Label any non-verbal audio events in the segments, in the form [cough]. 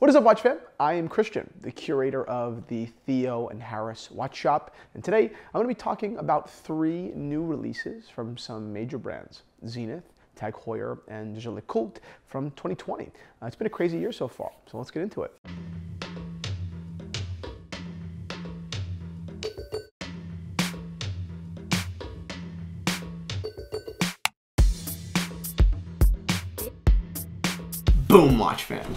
What is up, Watch Fam? I am Christian, the curator of the Theo and Harris Watch Shop, and today I'm going to be talking about three new releases from some major brands Zenith, Tag Heuer, and Gilles from 2020. Uh, it's been a crazy year so far, so let's get into it. Boom, Watch Fam!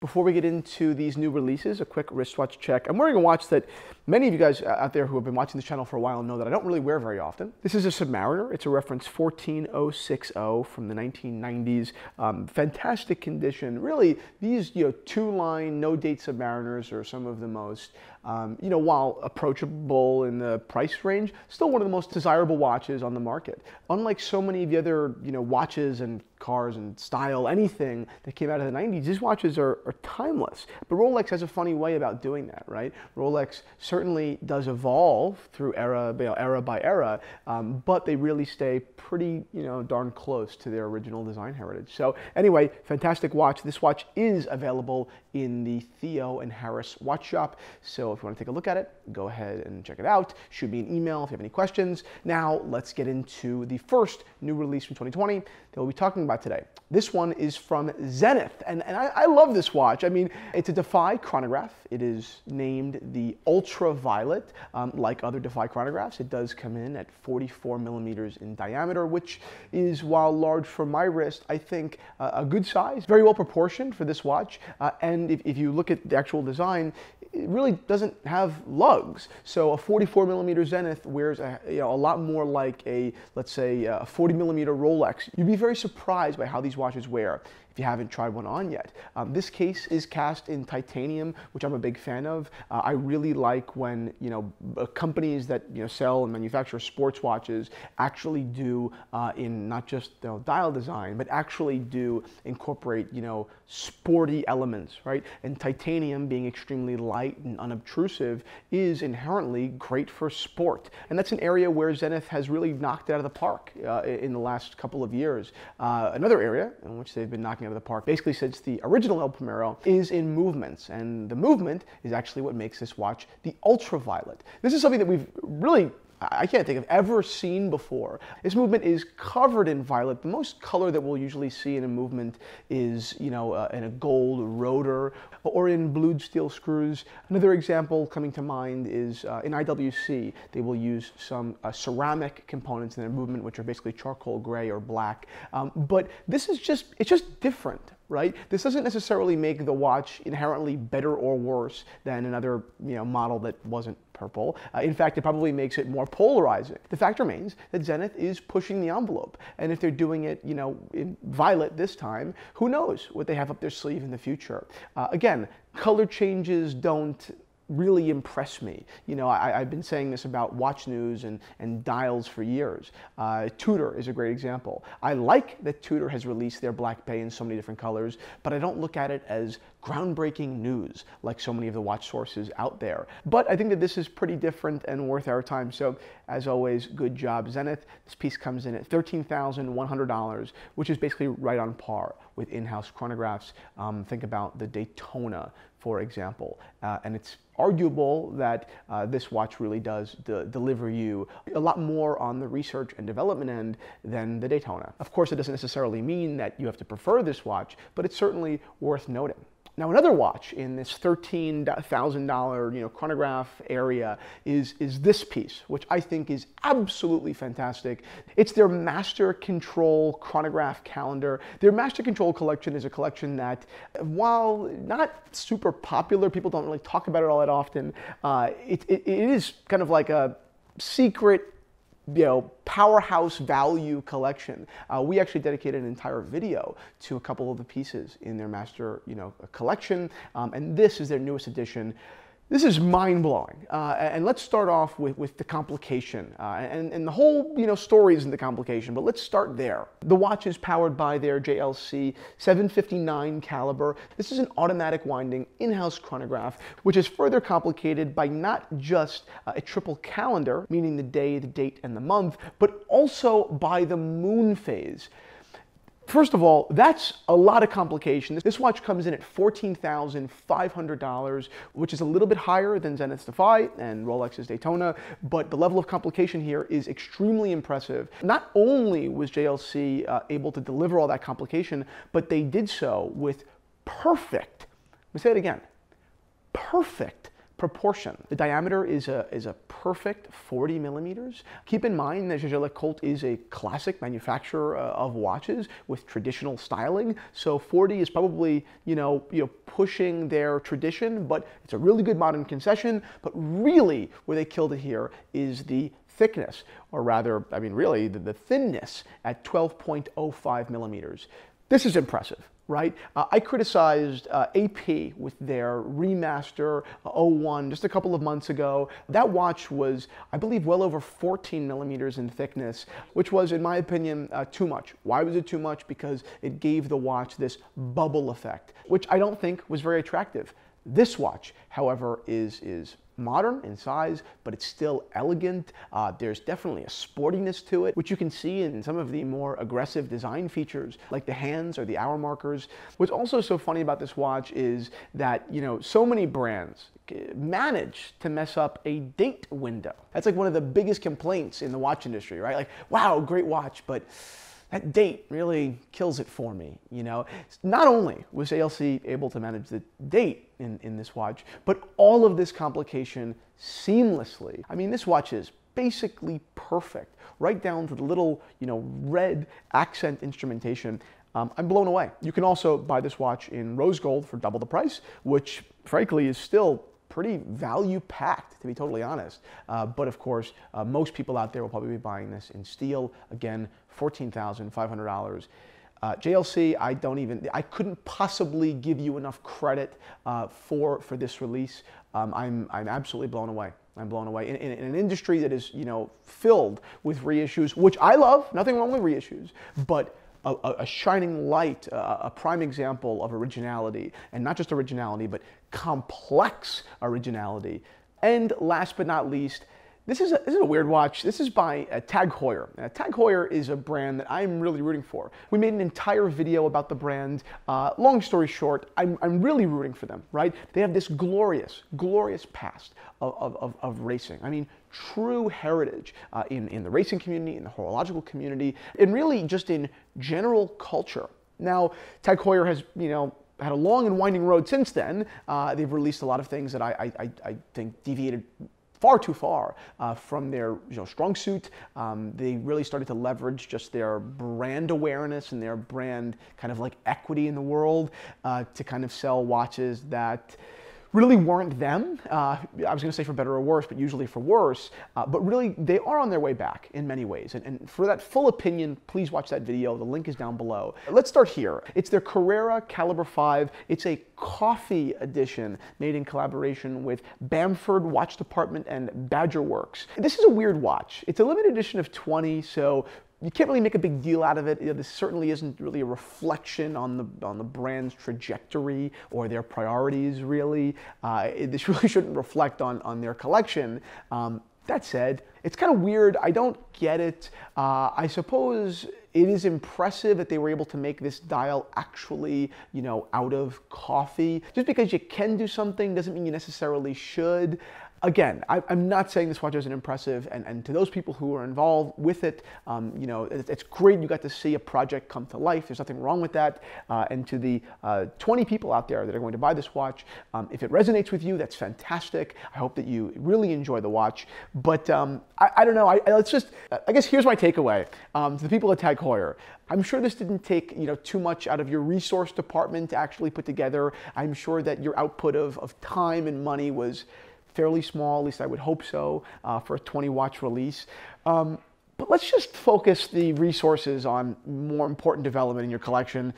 Before we get into these new releases, a quick wristwatch check. I'm wearing a watch that many of you guys uh, out there who have been watching this channel for a while know that I don't really wear very often. This is a Submariner. It's a reference 14060 from the 1990s. Um, fantastic condition. Really, these you know two-line, no-date Submariners are some of the most um, you know, while approachable in the price range, still one of the most desirable watches on the market. Unlike so many of the other, you know, watches and cars and style, anything that came out of the 90s, these watches are, are timeless. But Rolex has a funny way about doing that, right? Rolex certainly does evolve through era, you know, era by era, um, but they really stay pretty, you know, darn close to their original design heritage. So anyway, fantastic watch. This watch is available in the Theo and Harris watch shop. So if you want to take a look at it, go ahead and check it out. Shoot me an email if you have any questions. Now let's get into the first new release from 2020 that we'll be talking about today. This one is from Zenith, and, and I, I love this watch. I mean, it's a Defy chronograph. It is named the Ultraviolet, um, like other Defy chronographs. It does come in at 44 millimeters in diameter, which is, while large for my wrist, I think uh, a good size, very well proportioned for this watch. Uh, and if, if you look at the actual design, it really doesn't have lugs. So a 44 millimeter Zenith wears a, you know, a lot more like a, let's say, a 40 millimeter Rolex. You'd be very surprised by how these watches wear if you haven't tried one on yet. Um, this case is cast in titanium, which I'm a big fan of. Uh, I really like when, you know, companies that, you know, sell and manufacture sports watches actually do uh, in not just you know, dial design, but actually do incorporate, you know, sporty elements, right? And titanium being extremely light light and unobtrusive is inherently great for sport. And that's an area where Zenith has really knocked it out of the park uh, in the last couple of years. Uh, another area in which they've been knocking out of the park, basically since the original El Primero, is in movements. And the movement is actually what makes this watch the ultraviolet. This is something that we've really I can't think of ever seen before. This movement is covered in violet. The most color that we'll usually see in a movement is, you know, uh, in a gold rotor or in blued steel screws. Another example coming to mind is uh, in IWC, they will use some uh, ceramic components in their movement, which are basically charcoal gray or black. Um, but this is just, it's just different right? This doesn't necessarily make the watch inherently better or worse than another you know, model that wasn't purple. Uh, in fact, it probably makes it more polarizing. The fact remains that Zenith is pushing the envelope. And if they're doing it, you know, in violet this time, who knows what they have up their sleeve in the future. Uh, again, color changes don't really impress me. You know, I, have been saying this about watch news and, and dials for years. Uh, Tudor is a great example. I like that Tudor has released their Black Bay in so many different colors, but I don't look at it as groundbreaking news like so many of the watch sources out there. But I think that this is pretty different and worth our time. So as always, good job, Zenith. This piece comes in at $13,100, which is basically right on par with in-house chronographs. Um, think about the Daytona, for example, uh, and it's arguable that uh, this watch really does de deliver you a lot more on the research and development end than the Daytona. Of course, it doesn't necessarily mean that you have to prefer this watch, but it's certainly worth noting. Now another watch in this $13,000 you know, chronograph area is, is this piece, which I think is absolutely fantastic. It's their Master Control chronograph calendar. Their Master Control collection is a collection that, while not super popular, people don't really talk about it all that often, uh, it, it, it is kind of like a secret you know, powerhouse value collection. Uh, we actually dedicated an entire video to a couple of the pieces in their master, you know, collection. Um, and this is their newest edition. This is mind-blowing, uh, and let's start off with, with the complication. Uh, and, and the whole you know, story isn't the complication, but let's start there. The watch is powered by their JLC 759 caliber. This is an automatic winding in-house chronograph, which is further complicated by not just uh, a triple calendar, meaning the day, the date, and the month, but also by the moon phase. First of all, that's a lot of complication. This watch comes in at $14,500, which is a little bit higher than Zenith's Defy and Rolex's Daytona, but the level of complication here is extremely impressive. Not only was JLC uh, able to deliver all that complication, but they did so with perfect, let me say it again, perfect proportion. The diameter is a, is a perfect 40 millimeters. Keep in mind that Jaeger Colt is a classic manufacturer uh, of watches with traditional styling, so 40 is probably, you know, you know, pushing their tradition, but it's a really good modern concession, but really where they killed it here is the thickness, or rather, I mean really, the, the thinness at 12.05 millimeters. This is impressive right? Uh, I criticized uh, AP with their remaster uh, 01 just a couple of months ago. That watch was, I believe, well over 14 millimeters in thickness, which was, in my opinion, uh, too much. Why was it too much? Because it gave the watch this bubble effect, which I don't think was very attractive. This watch, however, is, is modern in size, but it's still elegant. Uh, there's definitely a sportiness to it, which you can see in some of the more aggressive design features, like the hands or the hour markers. What's also so funny about this watch is that, you know, so many brands manage to mess up a date window. That's like one of the biggest complaints in the watch industry, right? Like, wow, great watch, but that date really kills it for me. You know, not only was ALC able to manage the date in, in this watch, but all of this complication seamlessly. I mean, this watch is basically perfect, right down to the little, you know, red accent instrumentation. Um, I'm blown away. You can also buy this watch in rose gold for double the price, which frankly is still pretty value packed, to be totally honest. Uh, but of course, uh, most people out there will probably be buying this in steel. Again, $14,500. Uh, JLC, I don't even, I couldn't possibly give you enough credit uh, for, for this release. Um, I'm, I'm absolutely blown away. I'm blown away. In, in, in, an industry that is, you know, filled with reissues, which I love, nothing wrong with reissues, but a, a shining light, a, a prime example of originality, and not just originality, but complex originality. And last but not least, this is, a, this is a weird watch. This is by uh, Tag Heuer. Tag Heuer is a brand that I'm really rooting for. We made an entire video about the brand. Uh, long story short, I'm, I'm really rooting for them, right? They have this glorious, glorious past of, of, of racing. I mean, true heritage uh, in, in the racing community, in the horological community, and really just in general culture. Now, Tag Heuer has, you know, had a long and winding road since then. Uh, they've released a lot of things that I, I, I think deviated far too far uh, from their you know, strong suit. Um, they really started to leverage just their brand awareness and their brand kind of like equity in the world uh, to kind of sell watches that really weren't them. Uh, I was going to say for better or worse, but usually for worse. Uh, but really, they are on their way back in many ways. And, and, for that full opinion, please watch that video. The link is down below. Let's start here. It's their Carrera Caliber 5. It's a coffee edition made in collaboration with Bamford Watch Department and Badger Works. This is a weird watch. It's a limited edition of 20, so you can't really make a big deal out of it. You know, this certainly isn't really a reflection on the on the brand's trajectory or their priorities. Really, uh, it, this [laughs] really shouldn't reflect on on their collection. Um, that said, it's kind of weird. I don't get it. Uh, I suppose it is impressive that they were able to make this dial actually, you know, out of coffee. Just because you can do something doesn't mean you necessarily should. Again, I, am not saying this watch isn't impressive, and, and to those people who are involved with it, um, you know, it, it's great you got to see a project come to life. There's nothing wrong with that. Uh, and to the uh, 20 people out there that are going to buy this watch, um, if it resonates with you, that's fantastic. I hope that you really enjoy the watch. But um, I, I, don't know. I, I, let's just. I guess here's my takeaway um, to the people at Tag Heuer. I'm sure this didn't take you know too much out of your resource department to actually put together. I'm sure that your output of, of time and money was fairly small, at least I would hope so, uh, for a 20 watch release. Um, but let's just focus the resources on more important development in your collection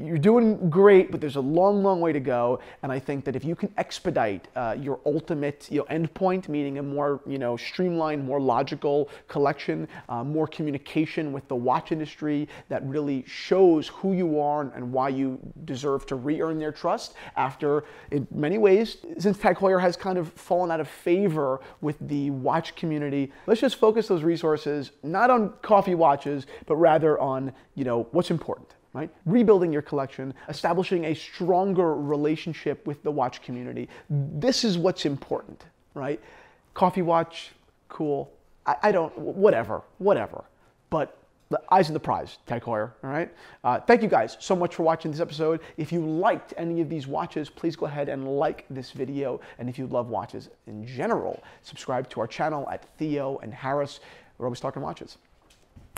you're doing great, but there's a long, long way to go. And I think that if you can expedite uh, your ultimate you know, endpoint, meaning a more you know streamlined, more logical collection, uh, more communication with the watch industry that really shows who you are and why you deserve to re-earn their trust. After, in many ways, since Tag Heuer has kind of fallen out of favor with the watch community, let's just focus those resources not on coffee watches, but rather on you know what's important right? Rebuilding your collection, establishing a stronger relationship with the watch community. This is what's important, right? Coffee watch, cool. I, I don't, whatever, whatever. But the eyes of the prize, Ted Hoyer, all right? Uh, thank you guys so much for watching this episode. If you liked any of these watches, please go ahead and like this video. And if you love watches in general, subscribe to our channel at Theo and Harris. We're always talking watches.